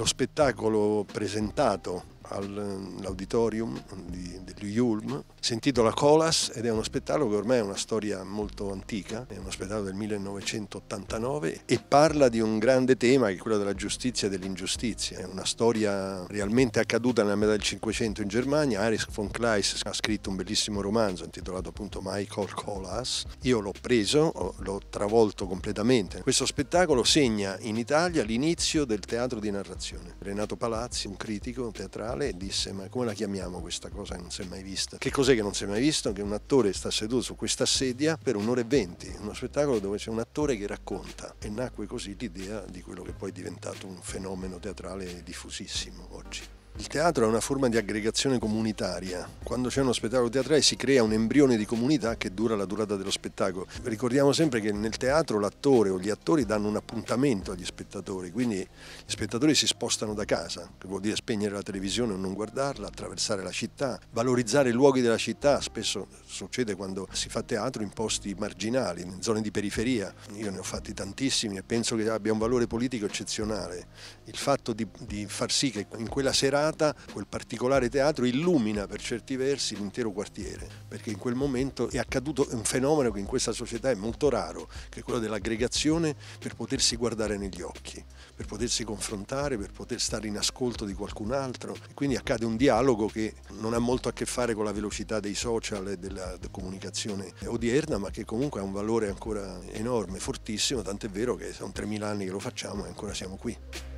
lo spettacolo presentato all'auditorium dell'Ulm, si intitola Colas ed è uno spettacolo che ormai è una storia molto antica, è uno spettacolo del 1989 e parla di un grande tema che è quello della giustizia e dell'ingiustizia, è una storia realmente accaduta nella metà del Cinquecento in Germania, Aris von Kleiss ha scritto un bellissimo romanzo intitolato appunto Michael Colas, io l'ho preso, l'ho travolto completamente, questo spettacolo segna in Italia l'inizio del teatro di narrazione, Renato Palazzi, un critico teatrale, teatrale e disse ma come la chiamiamo questa cosa che non si è mai vista? Che cos'è che non si è mai visto? Che un attore sta seduto su questa sedia per un'ora e venti, uno spettacolo dove c'è un attore che racconta e nacque così l'idea di quello che poi è diventato un fenomeno teatrale diffusissimo oggi. Il teatro è una forma di aggregazione comunitaria. Quando c'è uno spettacolo teatrale si crea un embrione di comunità che dura la durata dello spettacolo. Ricordiamo sempre che nel teatro l'attore o gli attori danno un appuntamento agli spettatori, quindi gli spettatori si spostano da casa, che vuol dire spegnere la televisione o non guardarla, attraversare la città, valorizzare i luoghi della città. Spesso succede quando si fa teatro in posti marginali, in zone di periferia. Io ne ho fatti tantissimi e penso che abbia un valore politico eccezionale. Il fatto di, di far sì che in quella serata serata quel particolare teatro illumina per certi versi l'intero quartiere, perché in quel momento è accaduto un fenomeno che in questa società è molto raro, che è quello dell'aggregazione per potersi guardare negli occhi, per potersi confrontare, per poter stare in ascolto di qualcun altro. E quindi accade un dialogo che non ha molto a che fare con la velocità dei social e della comunicazione odierna, ma che comunque ha un valore ancora enorme, fortissimo, tant'è vero che sono 3.000 anni che lo facciamo e ancora siamo qui.